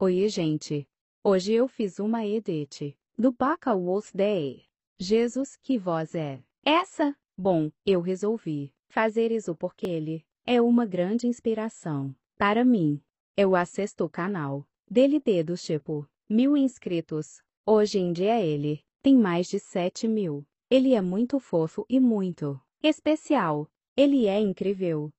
Oi, gente. Hoje eu fiz uma edit do Wolf Day. Jesus, que voz é essa? Bom, eu resolvi fazer isso porque ele é uma grande inspiração para mim. Eu assisto o canal dele dedo tipo mil inscritos. Hoje em dia ele tem mais de 7 mil. Ele é muito fofo e muito especial. Ele é incrível.